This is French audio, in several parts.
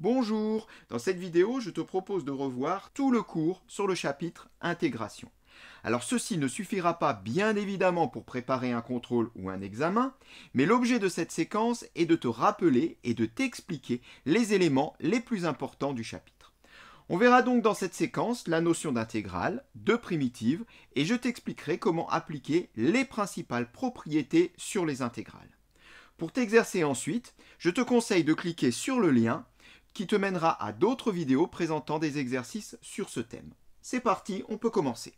Bonjour Dans cette vidéo, je te propose de revoir tout le cours sur le chapitre intégration. Alors ceci ne suffira pas bien évidemment pour préparer un contrôle ou un examen, mais l'objet de cette séquence est de te rappeler et de t'expliquer les éléments les plus importants du chapitre. On verra donc dans cette séquence la notion d'intégrale, de primitive, et je t'expliquerai comment appliquer les principales propriétés sur les intégrales. Pour t'exercer ensuite, je te conseille de cliquer sur le lien qui te mènera à d'autres vidéos présentant des exercices sur ce thème. C'est parti, on peut commencer.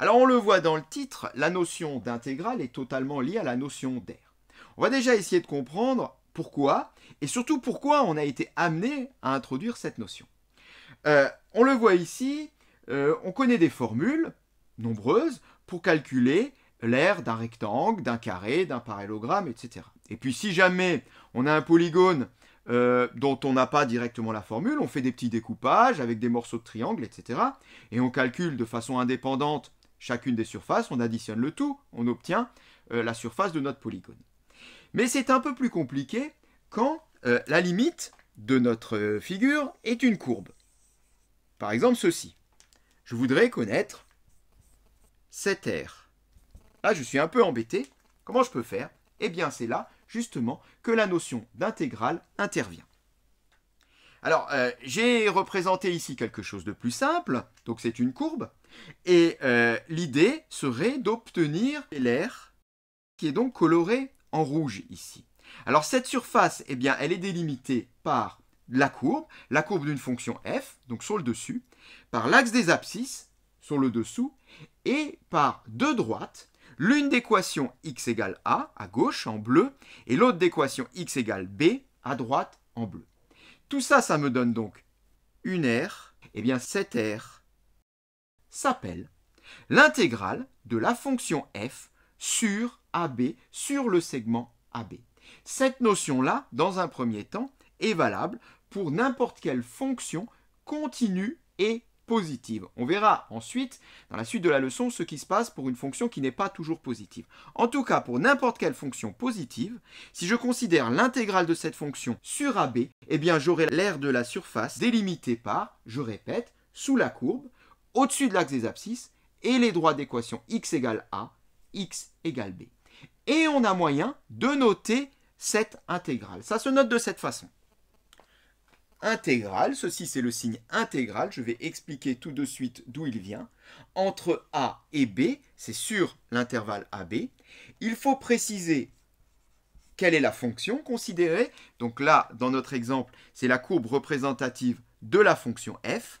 Alors on le voit dans le titre, la notion d'intégrale est totalement liée à la notion d'air. On va déjà essayer de comprendre pourquoi et surtout pourquoi on a été amené à introduire cette notion. Euh, on le voit ici, euh, on connaît des formules nombreuses pour calculer l'aire d'un rectangle, d'un carré, d'un parallélogramme, etc. Et puis si jamais on a un polygone euh, dont on n'a pas directement la formule, on fait des petits découpages avec des morceaux de triangle, etc. Et on calcule de façon indépendante chacune des surfaces, on additionne le tout, on obtient euh, la surface de notre polygone. Mais c'est un peu plus compliqué quand euh, la limite de notre figure est une courbe. Par exemple ceci. Je voudrais connaître cette R. Là, je suis un peu embêté. Comment je peux faire Eh bien, c'est là justement que la notion d'intégrale intervient. Alors, euh, j'ai représenté ici quelque chose de plus simple, donc c'est une courbe, et euh, l'idée serait d'obtenir l'air qui est donc coloré en rouge ici. Alors cette surface, eh bien, elle est délimitée par la courbe, la courbe d'une fonction f, donc sur le dessus, par l'axe des abscisses, sur le dessous, et par deux droites, l'une d'équation x égale a à gauche en bleu et l'autre d'équation x égale b à droite en bleu. Tout ça, ça me donne donc une R. Eh bien, cette R s'appelle l'intégrale de la fonction f sur AB, sur le segment AB. Cette notion-là, dans un premier temps, est valable pour n'importe quelle fonction continue et positive. On verra ensuite, dans la suite de la leçon, ce qui se passe pour une fonction qui n'est pas toujours positive. En tout cas, pour n'importe quelle fonction positive, si je considère l'intégrale de cette fonction sur AB, eh bien j'aurai l'air de la surface délimitée par, je répète, sous la courbe, au-dessus de l'axe des abscisses, et les droits d'équation x égale a, x égale b. Et on a moyen de noter cette intégrale. Ça se note de cette façon intégrale, ceci c'est le signe intégral, je vais expliquer tout de suite d'où il vient, entre A et B, c'est sur l'intervalle AB, il faut préciser quelle est la fonction considérée, donc là dans notre exemple c'est la courbe représentative de la fonction f,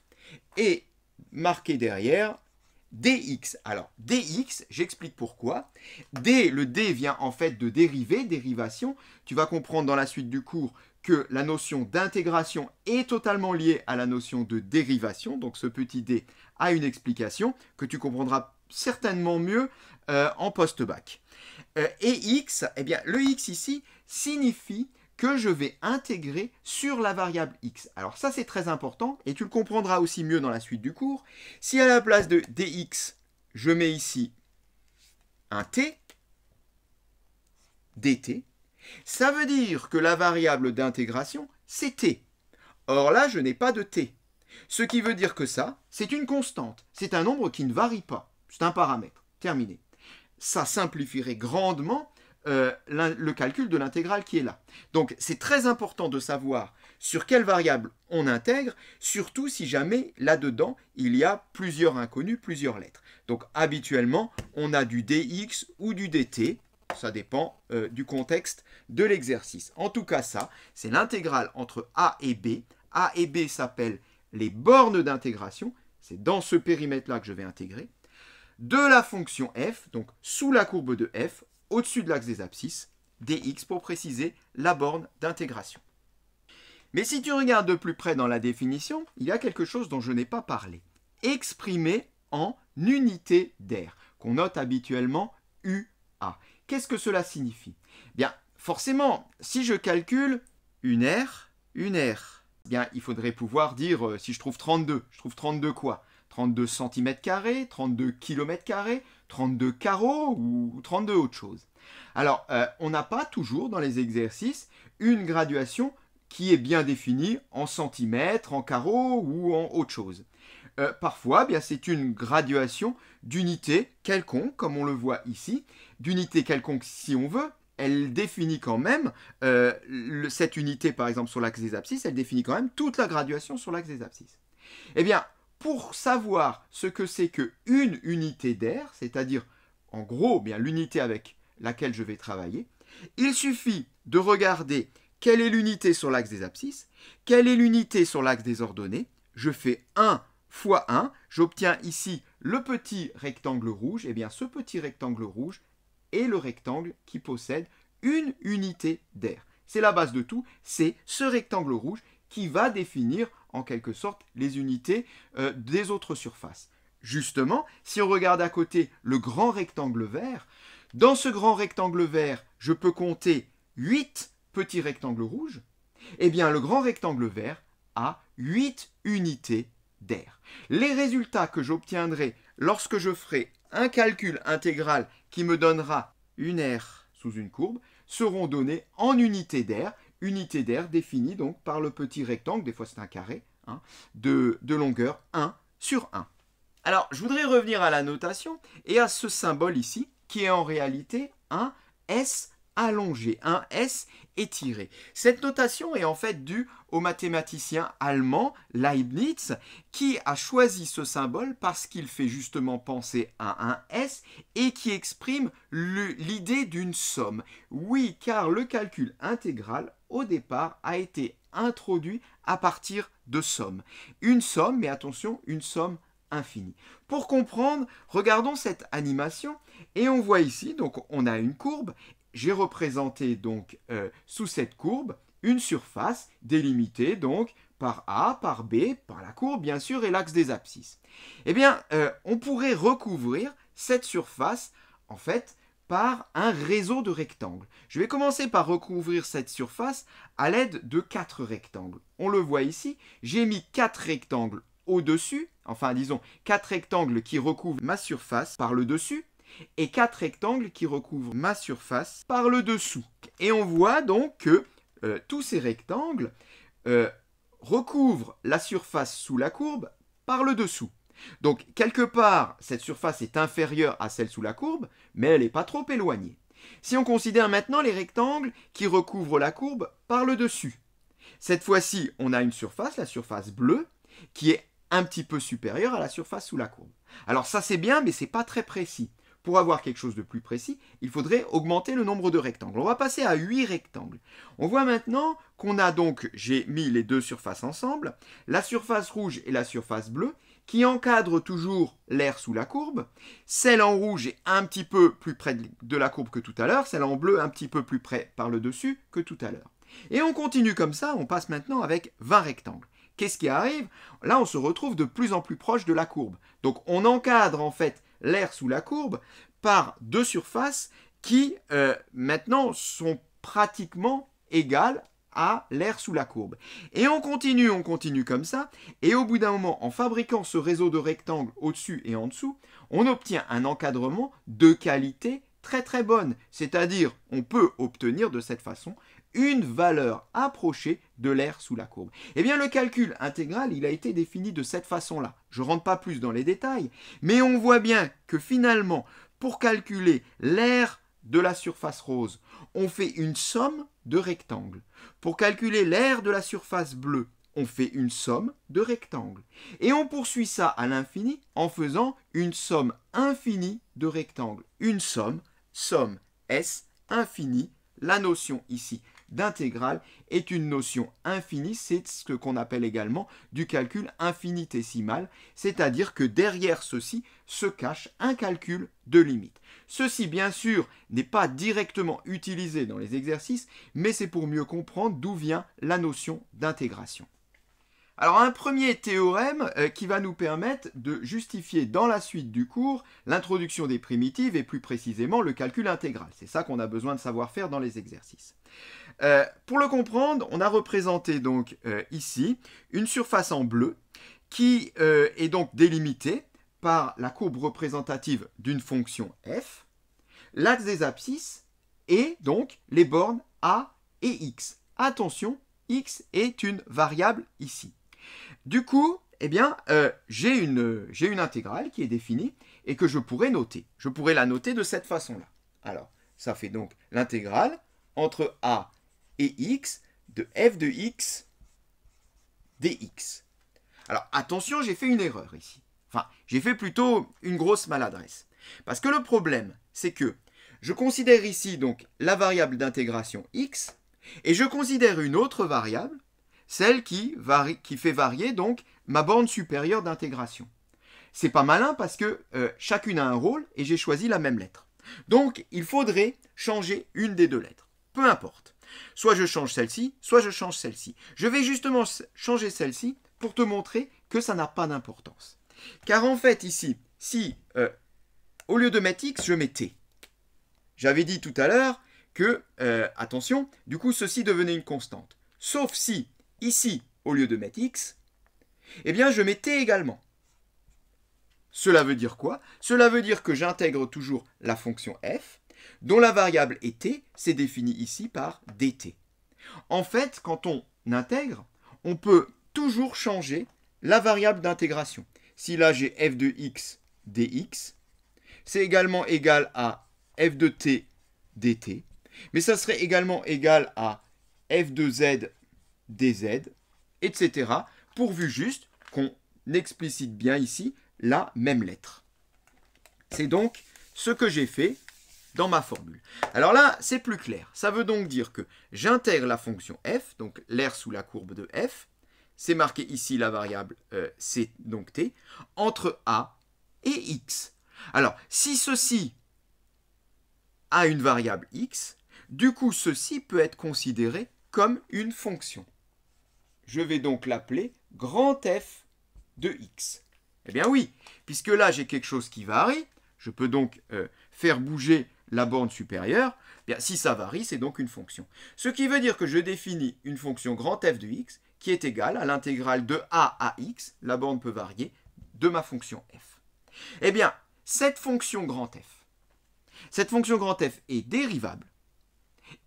et marquer derrière dx. Alors, dx, j'explique pourquoi. D, le d vient en fait de dériver, dérivation. Tu vas comprendre dans la suite du cours que la notion d'intégration est totalement liée à la notion de dérivation. Donc ce petit d a une explication que tu comprendras certainement mieux euh, en post-bac. Euh, et x, eh bien, le x ici signifie que je vais intégrer sur la variable x. Alors ça c'est très important et tu le comprendras aussi mieux dans la suite du cours. Si à la place de dx, je mets ici un t, dt, ça veut dire que la variable d'intégration, c'est t. Or là, je n'ai pas de t. Ce qui veut dire que ça, c'est une constante. C'est un nombre qui ne varie pas. C'est un paramètre. Terminé. Ça simplifierait grandement euh, le calcul de l'intégrale qui est là. Donc c'est très important de savoir sur quelle variable on intègre, surtout si jamais là-dedans il y a plusieurs inconnus, plusieurs lettres. Donc habituellement on a du dx ou du dt, ça dépend euh, du contexte de l'exercice. En tout cas, ça, c'est l'intégrale entre A et B. A et B s'appellent les bornes d'intégration. C'est dans ce périmètre-là que je vais intégrer. De la fonction f, donc sous la courbe de f, au-dessus de l'axe des abscisses, dx pour préciser la borne d'intégration. Mais si tu regardes de plus près dans la définition, il y a quelque chose dont je n'ai pas parlé. Exprimé en unité d'air, qu'on note habituellement UA. Qu'est-ce que cela signifie Bien, forcément, si je calcule une R, une R, bien, il faudrait pouvoir dire, euh, si je trouve 32, je trouve 32 quoi 32 cm, 32 km, 32 carreaux ou 32 autre chose. Alors, euh, on n'a pas toujours dans les exercices une graduation qui est bien définie en centimètres, en carreaux ou en autre chose. Euh, parfois, bien c'est une graduation d'unité quelconque, comme on le voit ici, d'unité quelconque si on veut, elle définit quand même, euh, cette unité par exemple sur l'axe des abscisses, elle définit quand même toute la graduation sur l'axe des abscisses. Eh bien, pour savoir ce que c'est que une unité d'air, c'est-à-dire en gros eh bien l'unité avec laquelle je vais travailler, il suffit de regarder quelle est l'unité sur l'axe des abscisses, quelle est l'unité sur l'axe des ordonnées. Je fais 1 fois 1, j'obtiens ici le petit rectangle rouge, eh bien ce petit rectangle rouge est le rectangle qui possède une unité d'air. C'est la base de tout, c'est ce rectangle rouge qui va définir en quelque sorte les unités euh, des autres surfaces. Justement, si on regarde à côté le grand rectangle vert, dans ce grand rectangle vert, je peux compter 8 petits rectangles rouges. Eh bien, le grand rectangle vert a 8 unités d'air. Les résultats que j'obtiendrai lorsque je ferai un calcul intégral qui me donnera une R sous une courbe seront donnés en unité d'air, unité d'air définie donc par le petit rectangle, des fois c'est un carré, hein, de, de longueur 1 sur 1. Alors je voudrais revenir à la notation et à ce symbole ici qui est en réalité un S allongé, un S cette notation est en fait due au mathématicien allemand Leibniz qui a choisi ce symbole parce qu'il fait justement penser à un S et qui exprime l'idée d'une somme. Oui, car le calcul intégral au départ a été introduit à partir de sommes. Une somme, mais attention, une somme infinie. Pour comprendre, regardons cette animation et on voit ici, donc on a une courbe j'ai représenté donc euh, sous cette courbe une surface délimitée donc par A, par B, par la courbe bien sûr et l'axe des abscisses. Eh bien, euh, on pourrait recouvrir cette surface en fait par un réseau de rectangles. Je vais commencer par recouvrir cette surface à l'aide de quatre rectangles. On le voit ici, j'ai mis quatre rectangles au-dessus, enfin disons quatre rectangles qui recouvrent ma surface par le dessus, et quatre rectangles qui recouvrent ma surface par le dessous. Et on voit donc que euh, tous ces rectangles euh, recouvrent la surface sous la courbe par le dessous. Donc quelque part, cette surface est inférieure à celle sous la courbe, mais elle n'est pas trop éloignée. Si on considère maintenant les rectangles qui recouvrent la courbe par le dessus, cette fois-ci, on a une surface, la surface bleue, qui est un petit peu supérieure à la surface sous la courbe. Alors ça c'est bien, mais ce n'est pas très précis pour avoir quelque chose de plus précis, il faudrait augmenter le nombre de rectangles. On va passer à 8 rectangles. On voit maintenant qu'on a donc, j'ai mis les deux surfaces ensemble, la surface rouge et la surface bleue, qui encadrent toujours l'air sous la courbe. Celle en rouge est un petit peu plus près de la courbe que tout à l'heure, celle en bleu un petit peu plus près par le dessus que tout à l'heure. Et on continue comme ça, on passe maintenant avec 20 rectangles. Qu'est-ce qui arrive Là, on se retrouve de plus en plus proche de la courbe. Donc, on encadre en fait l'air sous la courbe par deux surfaces qui euh, maintenant sont pratiquement égales à l'air sous la courbe. Et on continue, on continue comme ça, et au bout d'un moment, en fabriquant ce réseau de rectangles au-dessus et en dessous, on obtient un encadrement de qualité très très bonne, c'est-à-dire on peut obtenir de cette façon une valeur approchée de l'aire sous la courbe. Eh bien, le calcul intégral, il a été défini de cette façon-là. Je ne rentre pas plus dans les détails, mais on voit bien que finalement, pour calculer l'aire de la surface rose, on fait une somme de rectangles. Pour calculer l'aire de la surface bleue, on fait une somme de rectangles. Et on poursuit ça à l'infini en faisant une somme infinie de rectangles. Une somme, somme S, infinie, la notion ici d'intégrale est une notion infinie, c'est ce qu'on appelle également du calcul infinitésimal, c'est-à-dire que derrière ceci se cache un calcul de limite. Ceci, bien sûr, n'est pas directement utilisé dans les exercices, mais c'est pour mieux comprendre d'où vient la notion d'intégration. Alors un premier théorème euh, qui va nous permettre de justifier dans la suite du cours l'introduction des primitives et plus précisément le calcul intégral. C'est ça qu'on a besoin de savoir faire dans les exercices. Euh, pour le comprendre, on a représenté donc euh, ici une surface en bleu qui est donc délimitée par la courbe représentative d'une fonction f, l'axe des abscisses et donc les bornes a et x. Attention, x est une variable ici. Du coup, eh bien, euh, j'ai une, intégrale qui est définie et que je pourrais noter. Je pourrais la noter de cette façon-là. Alors, ça fait donc l'intégrale entre a et x de f de x dx. Alors, attention, j'ai fait une erreur ici. Enfin, j'ai fait plutôt une grosse maladresse. Parce que le problème, c'est que je considère ici donc la variable d'intégration x et je considère une autre variable celle qui, qui fait varier donc ma borne supérieure d'intégration. C'est pas malin parce que euh, chacune a un rôle et j'ai choisi la même lettre. Donc il faudrait changer une des deux lettres. Peu importe. Soit je change celle-ci, soit je change celle-ci. Je vais justement changer celle-ci pour te montrer que ça n'a pas d'importance. Car en fait ici, si euh, au lieu de mettre x, je mets t. J'avais dit tout à l'heure que, euh, attention, du coup ceci devenait une constante. Sauf si ici, au lieu de mettre x, eh bien je mets t également. Cela veut dire quoi Cela veut dire que j'intègre toujours la fonction f, dont la variable est t, c'est défini ici par dt. En fait, quand on intègre, on peut toujours changer la variable d'intégration. Si là j'ai f de x dx, c'est également égal à f de t dt, mais ça serait également égal à f de z des Z, etc., pourvu juste qu'on explicite bien ici la même lettre. C'est donc ce que j'ai fait dans ma formule. Alors là, c'est plus clair. Ça veut donc dire que j'intègre la fonction f, donc l'air sous la courbe de f, c'est marqué ici la variable euh, c donc t, entre a et x. Alors, si ceci a une variable x, du coup, ceci peut être considéré comme une fonction. Je vais donc l'appeler grand F de x. Eh bien oui, puisque là j'ai quelque chose qui varie, je peux donc euh, faire bouger la borne supérieure. Eh bien, si ça varie, c'est donc une fonction. Ce qui veut dire que je définis une fonction grand f de x qui est égale à l'intégrale de a à x, la borne peut varier, de ma fonction f. Eh bien, cette fonction grand f, cette fonction grand f est dérivable,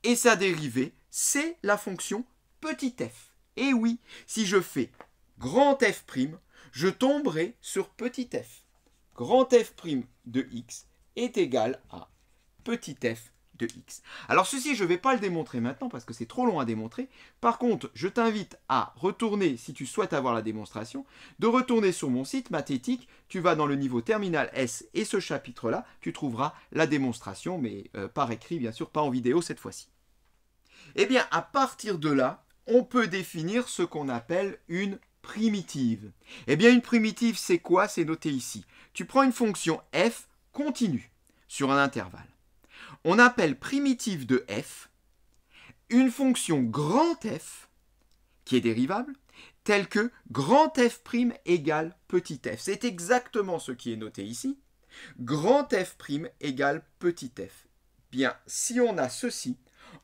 et sa dérivée, c'est la fonction petit f. Et eh oui, si je fais grand f', je tomberai sur petit f. Grand f' de x est égal à petit f de x. Alors ceci, je ne vais pas le démontrer maintenant parce que c'est trop long à démontrer. Par contre, je t'invite à retourner, si tu souhaites avoir la démonstration, de retourner sur mon site mathétique. Tu vas dans le niveau terminal S et ce chapitre-là, tu trouveras la démonstration, mais euh, par écrit, bien sûr, pas en vidéo cette fois-ci. Eh bien, à partir de là, on peut définir ce qu'on appelle une primitive. Eh bien, une primitive, c'est quoi C'est noté ici. Tu prends une fonction f continue sur un intervalle. On appelle primitive de f une fonction grand f qui est dérivable, telle que grand f' égale petit f. C'est exactement ce qui est noté ici. Grand f' égale petit f. Bien, si on a ceci,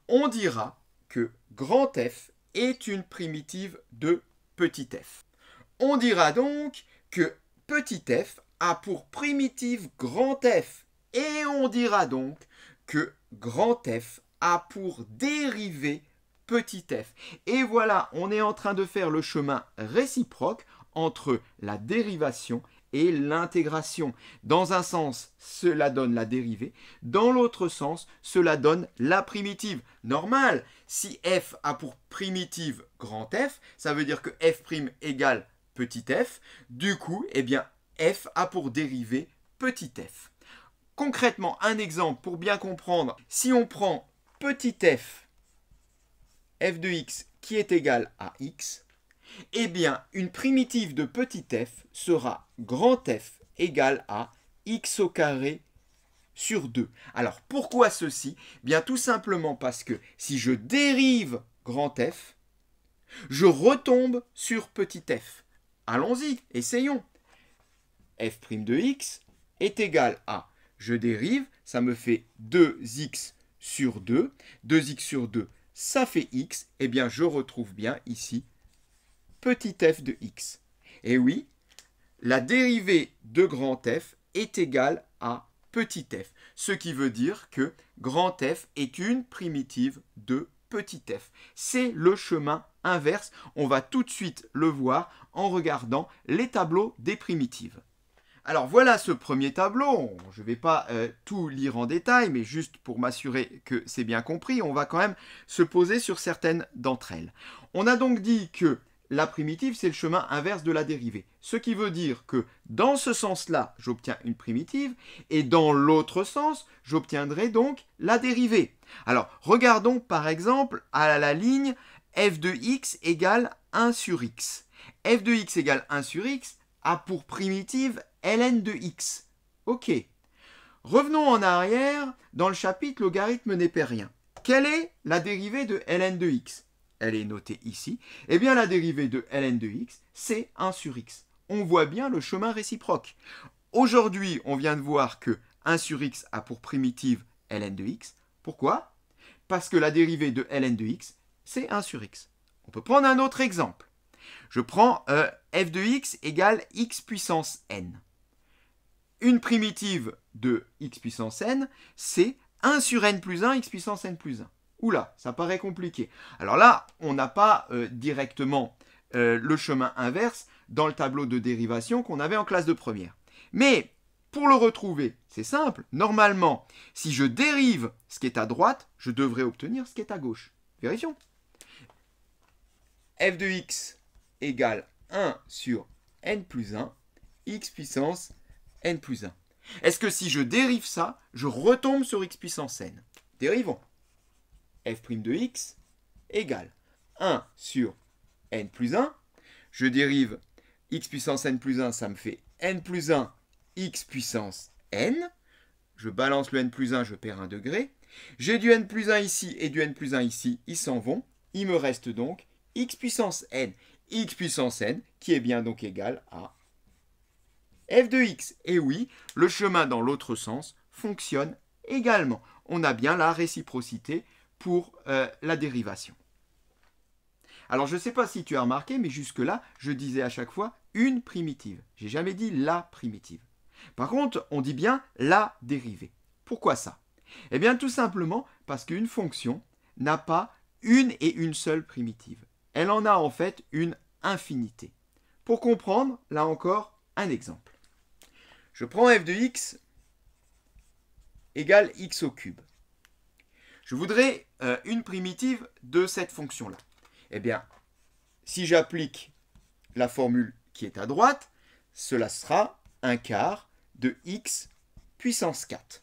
on dira que grand f est une primitive de petit f. On dira donc que petit f a pour primitive grand F et on dira donc que grand F a pour dérivée petit f. Et voilà, on est en train de faire le chemin réciproque entre la dérivation et et l'intégration. Dans un sens, cela donne la dérivée. Dans l'autre sens, cela donne la primitive. Normal, si f a pour primitive grand F, ça veut dire que f' égale petit f. Du coup, eh bien, f a pour dérivée petit f. Concrètement, un exemple pour bien comprendre. Si on prend petit f, f de x qui est égal à x, eh bien, une primitive de petit f sera grand F égale à x au carré sur 2. Alors, pourquoi ceci eh Bien, tout simplement parce que si je dérive grand F, je retombe sur petit f. Allons-y, essayons. f' de x est égal à, je dérive, ça me fait 2x sur 2. 2x sur 2, ça fait x. Eh bien, je retrouve bien ici petit f de x. Et oui, la dérivée de grand F est égale à petit f, ce qui veut dire que grand F est une primitive de petit f. C'est le chemin inverse, on va tout de suite le voir en regardant les tableaux des primitives. Alors voilà ce premier tableau, je ne vais pas euh, tout lire en détail, mais juste pour m'assurer que c'est bien compris, on va quand même se poser sur certaines d'entre elles. On a donc dit que la primitive, c'est le chemin inverse de la dérivée. Ce qui veut dire que dans ce sens-là, j'obtiens une primitive, et dans l'autre sens, j'obtiendrai donc la dérivée. Alors, regardons par exemple à la ligne f de x égale 1 sur x. f de x égale 1 sur x a pour primitive ln de x. Ok. Revenons en arrière dans le chapitre logarithme rien. Quelle est la dérivée de ln de x elle est notée ici, eh bien la dérivée de ln de x, c'est 1 sur x. On voit bien le chemin réciproque. Aujourd'hui, on vient de voir que 1 sur x a pour primitive ln de x. Pourquoi Parce que la dérivée de ln de x, c'est 1 sur x. On peut prendre un autre exemple. Je prends euh, f de x égale x puissance n. Une primitive de x puissance n, c'est 1 sur n plus 1, x puissance n plus 1. Oula, ça paraît compliqué. Alors là, on n'a pas euh, directement euh, le chemin inverse dans le tableau de dérivation qu'on avait en classe de première. Mais pour le retrouver, c'est simple. Normalement, si je dérive ce qui est à droite, je devrais obtenir ce qui est à gauche. Vérifions. f de x égale 1 sur n plus 1, x puissance n plus 1. Est-ce que si je dérive ça, je retombe sur x puissance n Dérivons f' de x égale 1 sur n plus 1. Je dérive x puissance n plus 1, ça me fait n plus 1 x puissance n. Je balance le n plus 1, je perds un degré. J'ai du n plus 1 ici et du n plus 1 ici, ils s'en vont. Il me reste donc x puissance n. x puissance n qui est bien donc égal à f de x. Et oui, le chemin dans l'autre sens fonctionne également. On a bien la réciprocité pour euh, la dérivation. Alors je ne sais pas si tu as remarqué, mais jusque-là, je disais à chaque fois une primitive. J'ai jamais dit la primitive. Par contre, on dit bien la dérivée. Pourquoi ça Eh bien tout simplement parce qu'une fonction n'a pas une et une seule primitive. Elle en a en fait une infinité. Pour comprendre, là encore, un exemple. Je prends f de x égale x au cube. Je voudrais euh, une primitive de cette fonction-là. Eh bien, si j'applique la formule qui est à droite, cela sera un quart de x puissance 4.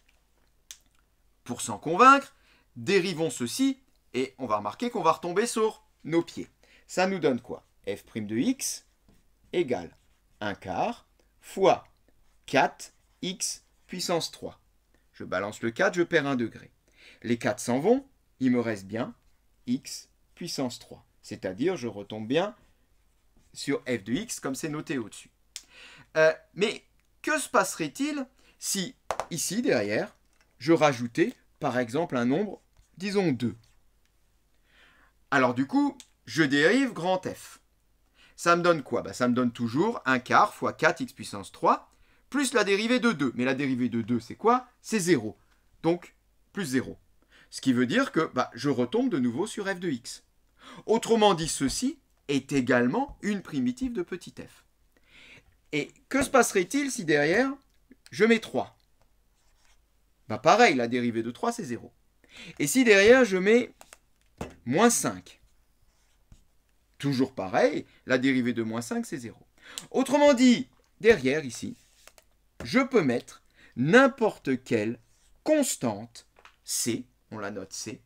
Pour s'en convaincre, dérivons ceci et on va remarquer qu'on va retomber sur nos pieds. Ça nous donne quoi f' de x égale 1 quart fois 4x puissance 3. Je balance le 4, je perds un degré. Les 4 s'en vont, il me reste bien x puissance 3. C'est-à-dire, je retombe bien sur f de x, comme c'est noté au-dessus. Euh, mais que se passerait-il si, ici, derrière, je rajoutais, par exemple, un nombre, disons 2 Alors du coup, je dérive grand F. Ça me donne quoi bah, Ça me donne toujours 1 quart fois 4x puissance 3, plus la dérivée de 2. Mais la dérivée de 2, c'est quoi C'est 0. Donc, plus 0. Ce qui veut dire que bah, je retombe de nouveau sur f de x. Autrement dit, ceci est également une primitive de petit f. Et que se passerait-il si derrière, je mets 3 bah Pareil, la dérivée de 3, c'est 0. Et si derrière, je mets moins 5 Toujours pareil, la dérivée de moins 5, c'est 0. Autrement dit, derrière ici, je peux mettre n'importe quelle constante C, on la note C.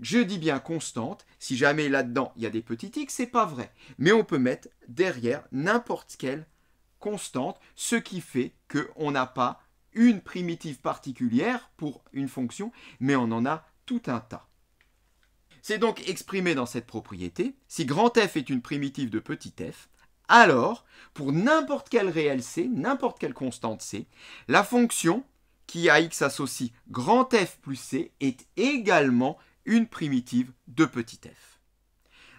Je dis bien constante, si jamais là-dedans il y a des petits ce c'est pas vrai. Mais on peut mettre derrière n'importe quelle constante, ce qui fait qu'on n'a pas une primitive particulière pour une fonction, mais on en a tout un tas. C'est donc exprimé dans cette propriété, si grand f est une primitive de petit f, alors, pour n'importe quel réel c, n'importe quelle constante c, la fonction qui à x associe grand F plus C est également une primitive de petit f.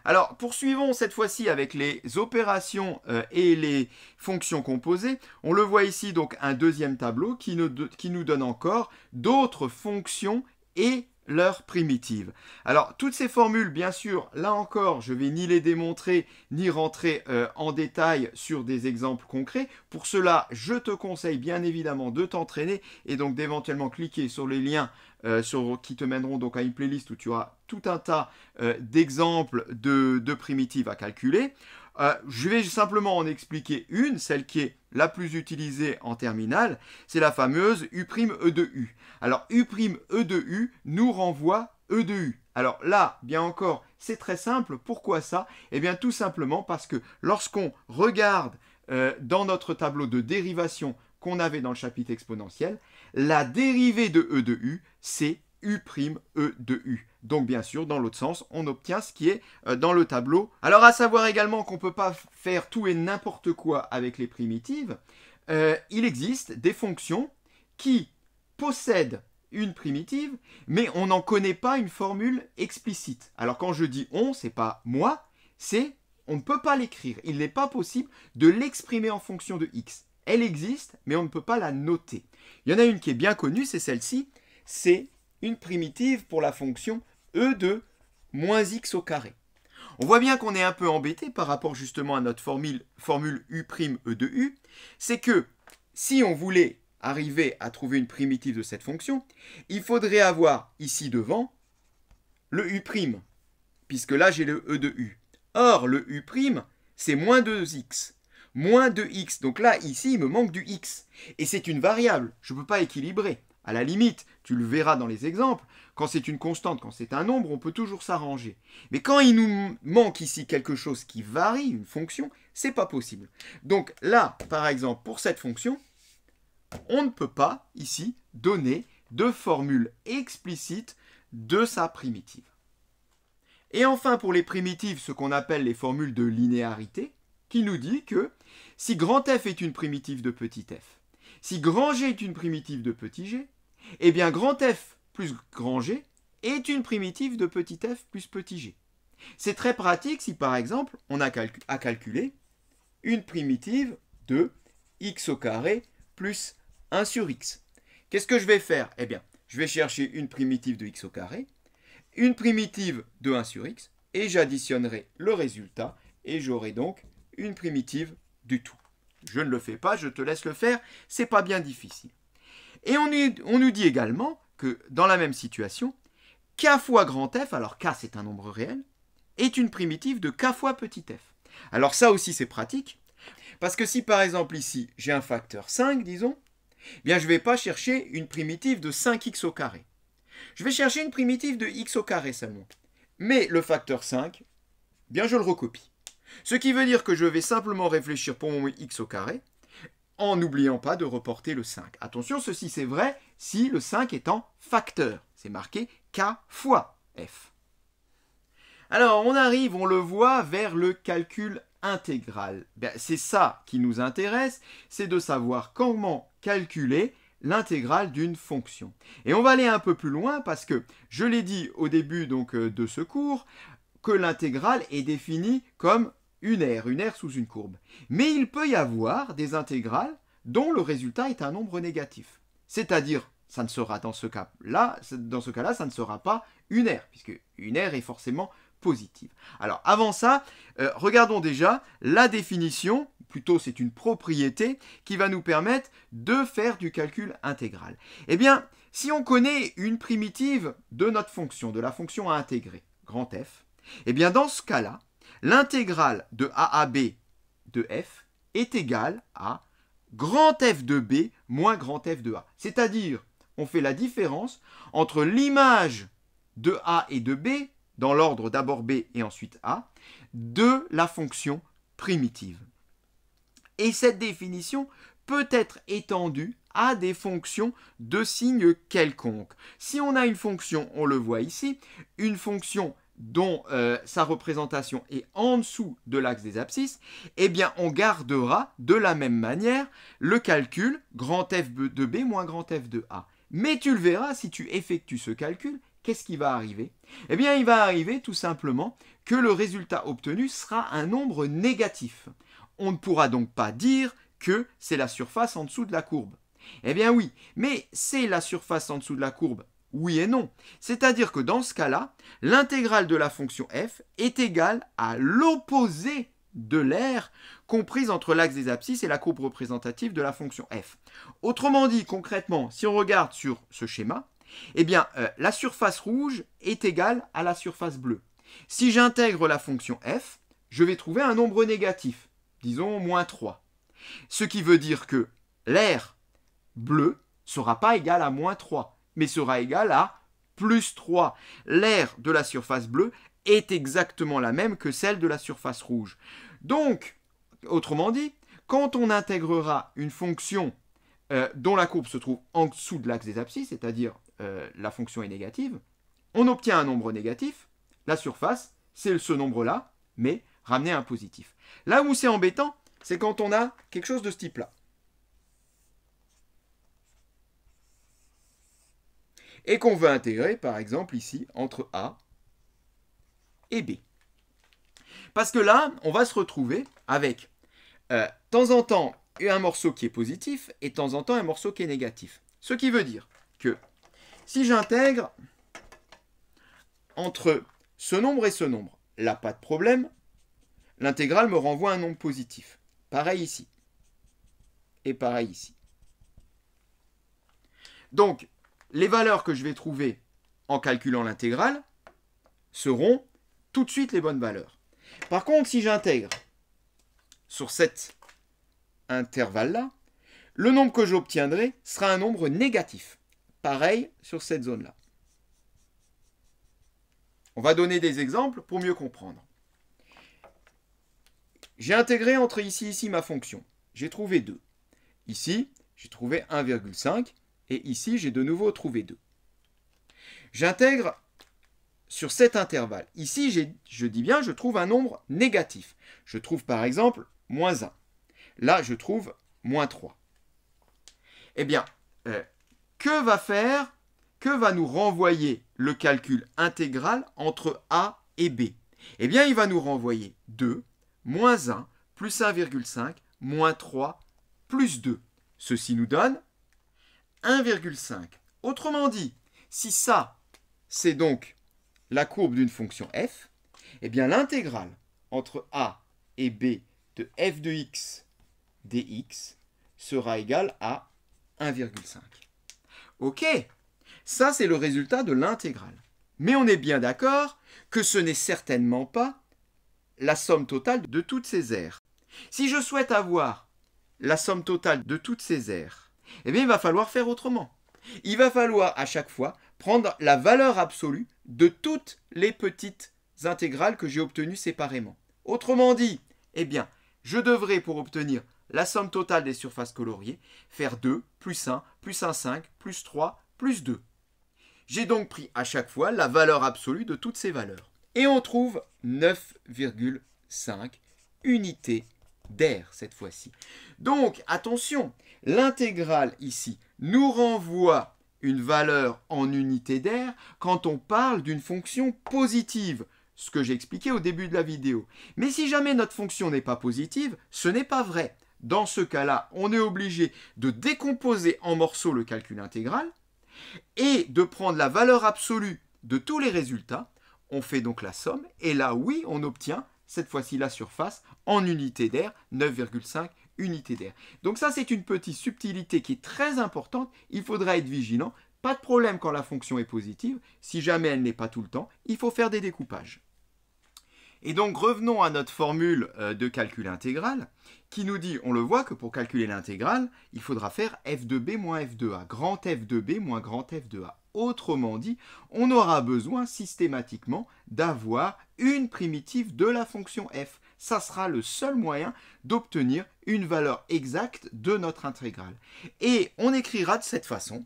Alors, poursuivons cette fois-ci avec les opérations euh, et les fonctions composées. On le voit ici, donc, un deuxième tableau qui nous, qui nous donne encore d'autres fonctions et leurs primitive. Alors, toutes ces formules, bien sûr, là encore, je vais ni les démontrer, ni rentrer euh, en détail sur des exemples concrets. Pour cela, je te conseille bien évidemment de t'entraîner et donc d'éventuellement cliquer sur les liens euh, qui te mèneront donc à une playlist où tu auras tout un tas euh, d'exemples de primitives à calculer. je vais simplement en expliquer une, celle qui est la plus utilisée en terminale, c'est la fameuse U'E de U. Alors U'E de U nous renvoie E de U. Alors là, bien encore, c'est très simple. Pourquoi ça Eh bien tout simplement parce que lorsqu'on regarde euh, dans notre tableau de dérivation qu'on avait dans le chapitre exponentiel, la dérivée de E de U, c'est U'E de U. E donc bien sûr, dans l'autre sens, on obtient ce qui est euh, dans le tableau. Alors à savoir également qu'on ne peut pas faire tout et n'importe quoi avec les primitives. Euh, il existe des fonctions qui possèdent une primitive, mais on n'en connaît pas une formule explicite. Alors quand je dis on, c'est pas moi, c'est on ne peut pas l'écrire. Il n'est pas possible de l'exprimer en fonction de x. Elle existe, mais on ne peut pas la noter. Il y en a une qui est bien connue, c'est celle-ci. C'est une primitive pour la fonction E de moins x au carré. On voit bien qu'on est un peu embêté par rapport justement à notre formule, formule U' E de U. C'est que si on voulait arriver à trouver une primitive de cette fonction, il faudrait avoir ici devant le U', puisque là j'ai le E de U. Or, le U', c'est moins 2x. Moins 2x, donc là, ici, il me manque du x. Et c'est une variable, je ne peux pas équilibrer. À la limite, tu le verras dans les exemples, quand c'est une constante, quand c'est un nombre, on peut toujours s'arranger. Mais quand il nous manque ici quelque chose qui varie, une fonction, c'est pas possible. Donc là, par exemple, pour cette fonction, on ne peut pas, ici, donner de formule explicite de sa primitive. Et enfin, pour les primitives, ce qu'on appelle les formules de linéarité, qui nous dit que si grand f est une primitive de petit f, si grand G est une primitive de petit g, eh bien grand F plus grand G est une primitive de petit f plus petit g. C'est très pratique si par exemple on a à calculer une primitive de x au carré plus 1 sur x. Qu'est-ce que je vais faire Eh bien, je vais chercher une primitive de x au carré, une primitive de 1 sur x, et j'additionnerai le résultat, et j'aurai donc une primitive du tout. Je ne le fais pas, je te laisse le faire, c'est pas bien difficile. Et on, nous dit également que dans la même situation, k fois grand f, alors k c'est un nombre réel, est une primitive de k fois petit f. Alors ça aussi c'est pratique, parce que si par exemple ici j'ai un facteur 5, disons, eh bien je ne vais pas chercher une primitive de 5x au carré. Je vais chercher une primitive de x au carré seulement. Mais le facteur 5, eh bien je le recopie. Ce qui veut dire que je vais simplement réfléchir pour mon x au carré, en n'oubliant pas de reporter le 5. Attention, ceci c'est vrai si le 5 est en facteur. C'est marqué k fois f. Alors on arrive, on le voit, vers le calcul intégral. Ben, c'est ça qui nous intéresse, c'est de savoir comment calculer l'intégrale d'une fonction. Et on va aller un peu plus loin parce que je l'ai dit au début donc, euh, de ce cours, que l'intégrale est définie comme une aire, une aire sous une courbe. Mais il peut y avoir des intégrales dont le résultat est un nombre négatif. C'est-à-dire, ça ne sera dans ce cas-là, dans ce cas-là, ça ne sera pas une aire, puisque une aire est forcément positive. Alors avant ça, euh, regardons déjà la définition, plutôt c'est une propriété, qui va nous permettre de faire du calcul intégral. Eh bien, si on connaît une primitive de notre fonction, de la fonction à intégrer, grand F, eh bien dans ce cas-là, L'intégrale de a à b de f est égale à grand f de b moins grand f de a. C'est-à-dire, on fait la différence entre l'image de a et de b, dans l'ordre d'abord b et ensuite a, de la fonction primitive. Et cette définition peut être étendue à des fonctions de signes quelconques. Si on a une fonction, on le voit ici, une fonction dont euh, sa représentation est en dessous de l'axe des abscisses, eh bien on gardera de la même manière le calcul grand f de b moins grand f de a. Mais tu le verras, si tu effectues ce calcul, qu'est-ce qui va arriver Eh bien il va arriver tout simplement que le résultat obtenu sera un nombre négatif. On ne pourra donc pas dire que c'est la surface en dessous de la courbe. Eh bien oui, mais c'est la surface en dessous de la courbe oui et non. C'est-à-dire que dans ce cas-là, l'intégrale de la fonction f est égale à l'opposé de l'aire comprise entre l'axe des abscisses et la courbe représentative de la fonction f. Autrement dit, concrètement, si on regarde sur ce schéma, eh bien, euh, la surface rouge est égale à la surface bleue. Si j'intègre la fonction f, je vais trouver un nombre négatif, disons moins 3. Ce qui veut dire que l'aire bleue sera pas égale à moins 3 mais sera égal à plus 3. L'aire de la surface bleue est exactement la même que celle de la surface rouge. Donc, autrement dit, quand on intégrera une fonction euh, dont la courbe se trouve en dessous de l'axe des abscisses, c'est-à-dire euh, la fonction est négative, on obtient un nombre négatif, la surface, c'est ce nombre-là, mais ramené un positif. Là où c'est embêtant, c'est quand on a quelque chose de ce type-là. et qu'on veut intégrer, par exemple, ici, entre A et B. Parce que là, on va se retrouver avec, euh, de temps en temps, un morceau qui est positif et de temps en temps, un morceau qui est négatif. Ce qui veut dire que si j'intègre entre ce nombre et ce nombre, là, pas de problème, l'intégrale me renvoie un nombre positif. Pareil ici. Et pareil ici. Donc, les valeurs que je vais trouver en calculant l'intégrale seront tout de suite les bonnes valeurs. Par contre, si j'intègre sur cet intervalle-là, le nombre que j'obtiendrai sera un nombre négatif. Pareil sur cette zone-là. On va donner des exemples pour mieux comprendre. J'ai intégré entre ici et ici ma fonction. J'ai trouvé 2. Ici, j'ai trouvé 1,5. Et ici, j'ai de nouveau trouvé 2. J'intègre sur cet intervalle. Ici, je dis bien, je trouve un nombre négatif. Je trouve par exemple moins 1. Là, je trouve moins 3. Eh bien, euh, que va faire, que va nous renvoyer le calcul intégral entre A et B Eh bien, il va nous renvoyer 2, moins 1, plus 1,5, moins 3, plus 2. Ceci nous donne 1,5. Autrement dit, si ça, c'est donc la courbe d'une fonction f, eh bien l'intégrale entre a et b de f de x dx sera égale à 1,5. Ok, ça c'est le résultat de l'intégrale. Mais on est bien d'accord que ce n'est certainement pas la somme totale de toutes ces aires. Si je souhaite avoir la somme totale de toutes ces aires, eh bien, il va falloir faire autrement. Il va falloir à chaque fois prendre la valeur absolue de toutes les petites intégrales que j'ai obtenues séparément. Autrement dit, eh bien, je devrais pour obtenir la somme totale des surfaces coloriées faire 2 plus 1 plus 1 5 plus 3 plus 2. J'ai donc pris à chaque fois la valeur absolue de toutes ces valeurs. Et on trouve 9,5 unités d'air cette fois-ci. Donc attention, L'intégrale ici nous renvoie une valeur en unité d'air quand on parle d'une fonction positive, ce que j'ai expliqué au début de la vidéo. Mais si jamais notre fonction n'est pas positive, ce n'est pas vrai. Dans ce cas-là, on est obligé de décomposer en morceaux le calcul intégral et de prendre la valeur absolue de tous les résultats. On fait donc la somme et là, oui, on obtient cette fois-ci la surface en unité d'air, 9,5 Unité d'air. Donc ça, c'est une petite subtilité qui est très importante. Il faudra être vigilant. Pas de problème quand la fonction est positive. Si jamais elle n'est pas tout le temps, il faut faire des découpages. Et donc revenons à notre formule euh, de calcul intégral qui nous dit, on le voit, que pour calculer l'intégrale, il faudra faire f de b moins f de a, grand f de b moins grand f de a. Autrement dit, on aura besoin systématiquement d'avoir une primitive de la fonction f ça sera le seul moyen d'obtenir une valeur exacte de notre intégrale. Et on écrira de cette façon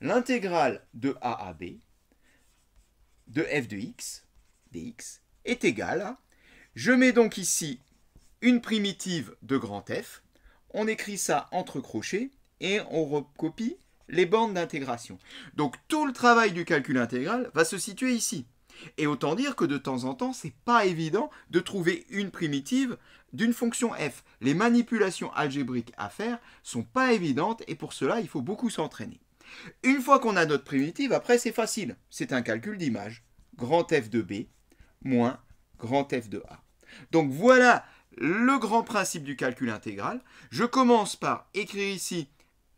l'intégrale de a à b de f de x dx est égale à... Je mets donc ici une primitive de grand F, on écrit ça entre crochets et on recopie les bornes d'intégration. Donc tout le travail du calcul intégral va se situer ici. Et autant dire que de temps en temps, c'est pas évident de trouver une primitive d'une fonction f. Les manipulations algébriques à faire sont pas évidentes et pour cela, il faut beaucoup s'entraîner. Une fois qu'on a notre primitive, après c'est facile. C'est un calcul d'image. Grand F de B moins grand F de A. Donc voilà le grand principe du calcul intégral. Je commence par écrire ici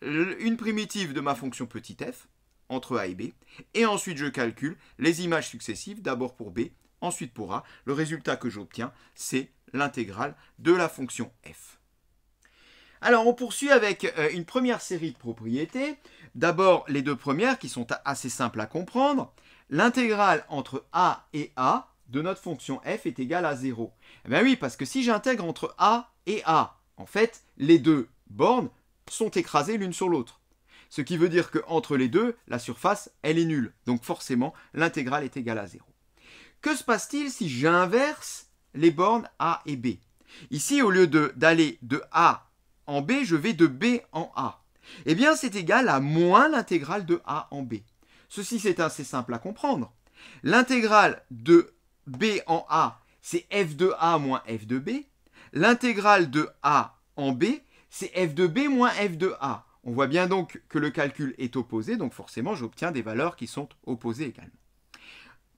une primitive de ma fonction petit f entre A et B, et ensuite je calcule les images successives, d'abord pour B, ensuite pour A. Le résultat que j'obtiens, c'est l'intégrale de la fonction f. Alors on poursuit avec euh, une première série de propriétés. D'abord les deux premières qui sont assez simples à comprendre. L'intégrale entre a et a de notre fonction f est égale à 0. Eh bien oui, parce que si j'intègre entre a et a, en fait, les deux bornes sont écrasées l'une sur l'autre. Ce qui veut dire qu'entre les deux, la surface, elle est nulle. Donc forcément, l'intégrale est égale à 0. Que se passe-t-il si j'inverse les bornes A et B Ici, au lieu d'aller de, A en B, je vais de B en A. Eh bien, c'est égal à moins l'intégrale de A en B. Ceci, c'est assez simple à comprendre. L'intégrale de B en A, c'est f de A moins f de B. L'intégrale de A en B, c'est f de B moins f de A. On voit bien donc que le calcul est opposé, donc forcément j'obtiens des valeurs qui sont opposées également.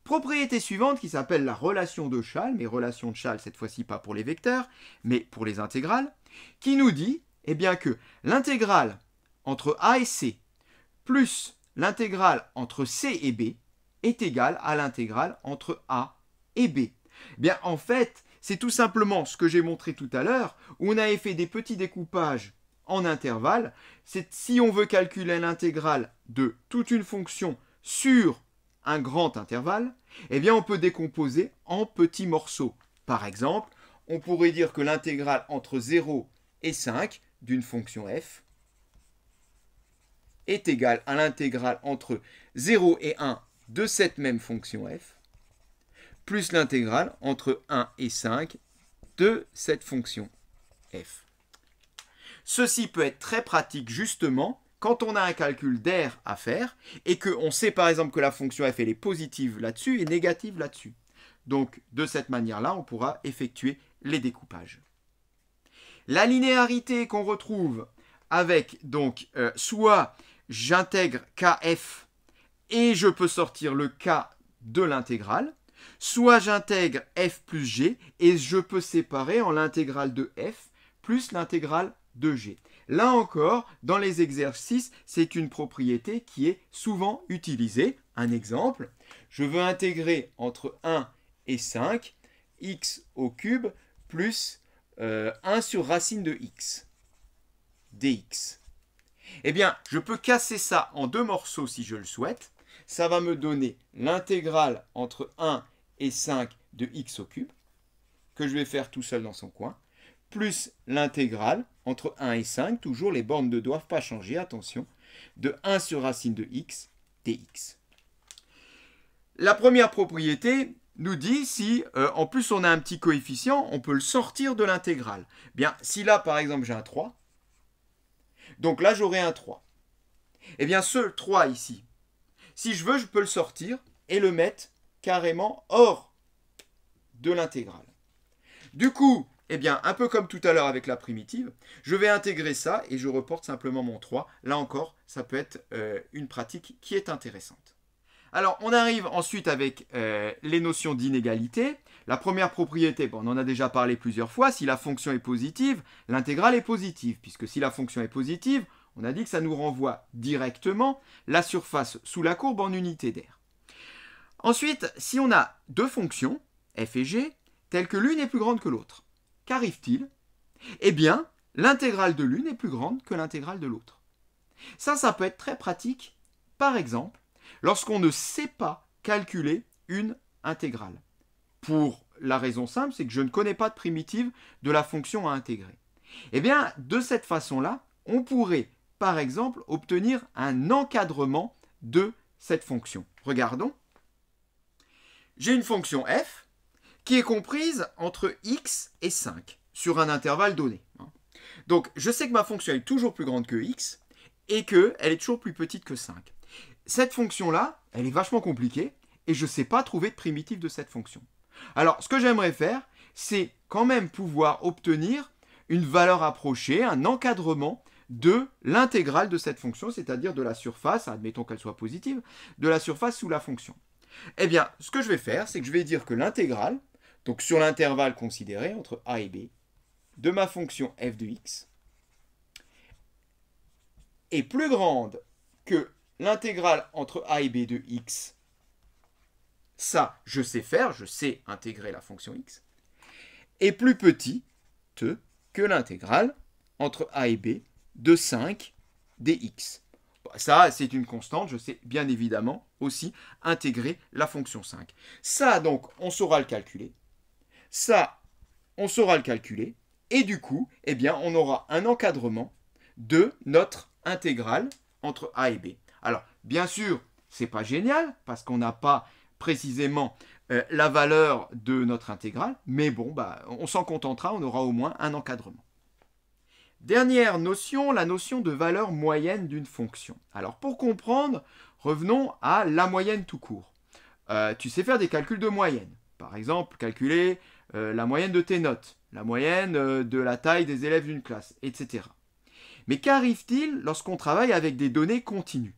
Propriété suivante qui s'appelle la relation de Schall, mais relation de Schall cette fois-ci pas pour les vecteurs, mais pour les intégrales, qui nous dit eh bien, que l'intégrale entre a et c plus l'intégrale entre c et b est égale à l'intégrale entre a et b. Eh bien, en fait, c'est tout simplement ce que j'ai montré tout à l'heure, où on avait fait des petits découpages en intervalle. C'est si on veut calculer l'intégrale de toute une fonction sur un grand intervalle, eh bien on peut décomposer en petits morceaux. Par exemple, on pourrait dire que l'intégrale entre 0 et 5 d'une fonction f est égale à l'intégrale entre 0 et 1 de cette même fonction f, plus l'intégrale entre 1 et 5 de cette fonction f. Ceci peut être très pratique justement quand on a un calcul d'air à faire et qu'on sait par exemple que la fonction f est positive là-dessus et négative là-dessus. Donc de cette manière-là, on pourra effectuer les découpages. La linéarité qu'on retrouve avec donc euh, soit j'intègre kf et je peux sortir le k de l'intégrale, soit j'intègre f plus g et je peux séparer en l'intégrale de f plus l'intégrale G. Là encore, dans les exercices, c'est une propriété qui est souvent utilisée. Un exemple, je veux intégrer entre 1 et 5 x au cube plus 1 euh, sur racine de x, dx. Eh bien, je peux casser ça en deux morceaux si je le souhaite. Ça va me donner l'intégrale entre 1 et 5 de x au cube, que je vais faire tout seul dans son coin plus l'intégrale entre 1 et 5, toujours les bornes ne doivent pas changer, attention, de 1 sur racine de x dx. La première propriété nous dit si, euh, en plus, on a un petit coefficient, on peut le sortir de l'intégrale. Bien, si là, par exemple, j'ai un 3, donc là, j'aurai un 3. Eh bien, ce 3 ici, si je veux, je peux le sortir et le mettre carrément hors de l'intégrale. Du coup, eh bien, un peu comme tout à l'heure avec la primitive, je vais intégrer ça et je reporte simplement mon 3. Là encore, ça peut être euh, une pratique qui est intéressante. Alors, on arrive ensuite avec euh, les notions d'inégalité. La première propriété, on en a déjà parlé plusieurs fois, si la fonction est positive, l'intégrale est positive, puisque si la fonction est positive, on a dit que ça nous renvoie directement la surface sous la courbe en unité d'air. Ensuite, si on a deux fonctions, f et g, telles que l'une est plus grande que l'autre, Qu'arrive-t-il Eh bien, l'intégrale de l'une est plus grande que l'intégrale de l'autre. Ça, ça peut être très pratique, par exemple, lorsqu'on ne sait pas calculer une intégrale. Pour la raison simple, c'est que je ne connais pas de primitive de la fonction à intégrer. Eh bien, de cette façon-là, on pourrait, par exemple, obtenir un encadrement de cette fonction. Regardons. J'ai une fonction f qui est comprise entre x et 5 sur un intervalle donné. Hein. Donc je sais que ma fonction est toujours plus grande que x et qu'elle est toujours plus petite que 5. Cette fonction-là, elle est vachement compliquée et je ne sais pas trouver de primitif de cette fonction. Alors ce que j'aimerais faire, c'est quand même pouvoir obtenir une valeur approchée, un encadrement de l'intégrale de cette fonction, c'est-à-dire de la surface, admettons qu'elle soit positive, de la surface sous la fonction. Eh bien, ce que je vais faire, c'est que je vais dire que l'intégrale, donc sur l'intervalle considéré entre a et b, de ma fonction f de x est plus grande que l'intégrale entre a et b de x. Ça, je sais faire, je sais intégrer la fonction x. Est plus petite que l'intégrale entre a et b de 5 dx. Bah, ça, c'est une constante, je sais bien évidemment aussi intégrer la fonction 5. Ça, donc, on saura le calculer. Ça, on saura le calculer. Et du coup, eh bien, on aura un encadrement de notre intégrale entre A et B. Alors, bien sûr, c'est pas génial parce qu'on n'a pas précisément euh, la valeur de notre intégrale, mais bon, bah, on s'en contentera, on aura au moins un encadrement. Dernière notion, la notion de valeur moyenne d'une fonction. Alors pour comprendre, revenons à la moyenne tout court. Euh, tu sais faire des calculs de moyenne. Par exemple, calculer euh, la moyenne de tes notes, la moyenne euh, de la taille des élèves d'une classe, etc. Mais qu'arrive-t-il lorsqu'on travaille avec des données continues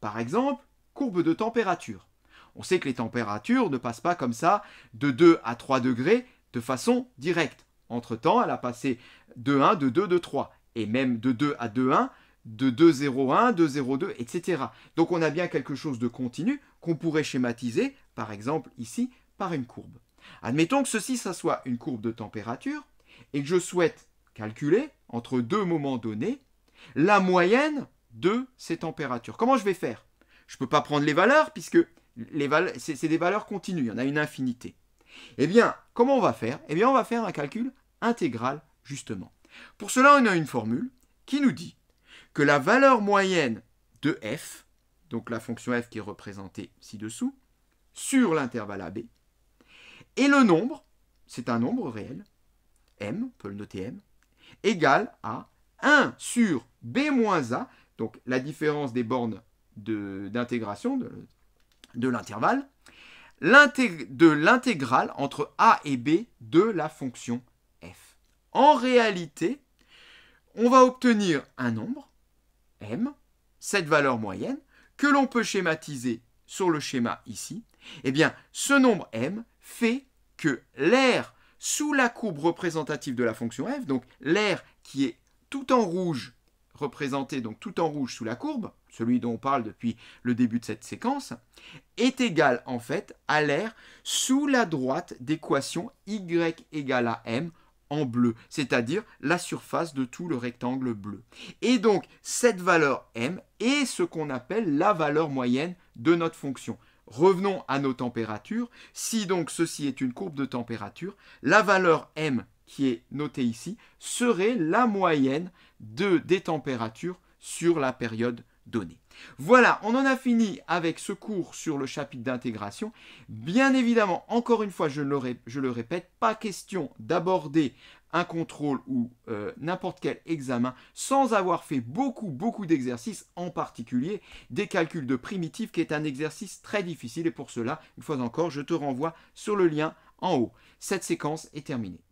Par exemple, courbe de température. On sait que les températures ne passent pas comme ça de 2 à 3 degrés de façon directe. Entre-temps, elle a passé de 1, de 2, de 3, et même de 2 à 2, 1, de 2, 2, 0, 1, 0, 2, etc. Donc on a bien quelque chose de continu qu'on pourrait schématiser, par exemple ici, par une courbe. Admettons que ceci, soit une courbe de température et que je souhaite calculer, entre deux moments donnés, la moyenne de ces températures. Comment je vais faire Je ne peux pas prendre les valeurs puisque c'est des valeurs continues, il y en a une infinité. Eh bien, comment on va faire Eh bien, on va faire un calcul intégral, justement. Pour cela, on a une formule qui nous dit que la valeur moyenne de f, donc la fonction f qui est représentée ci-dessous, sur l'intervalle AB, et le nombre, c'est un nombre réel, m, on peut le noter m, égal à 1 sur b moins a, donc la différence des bornes d'intégration de, de l'intervalle, de l'intégrale entre a et b de la fonction f. En réalité, on va obtenir un nombre, m, cette valeur moyenne, que l'on peut schématiser sur le schéma ici. Eh bien, ce nombre m, fait que l'air sous la courbe représentative de la fonction f, donc l'air qui est tout en rouge représenté, donc tout en rouge sous la courbe, celui dont on parle depuis le début de cette séquence, est égal en fait à l'air sous la droite d'équation y égale à m en bleu, c'est-à-dire la surface de tout le rectangle bleu. Et donc cette valeur m est ce qu'on appelle la valeur moyenne de notre fonction. Revenons à nos températures. Si donc ceci est une courbe de température, la valeur M qui est notée ici serait la moyenne de, des températures sur la période donnée. Voilà, on en a fini avec ce cours sur le chapitre d'intégration. Bien évidemment, encore une fois, je le, répète, pas question d'aborder un contrôle ou euh, n'importe quel examen sans avoir fait beaucoup, beaucoup d'exercices, en particulier des calculs de primitives, qui est un exercice très difficile. Et pour cela, une fois encore, je te renvoie sur le lien en haut. Cette séquence est terminée.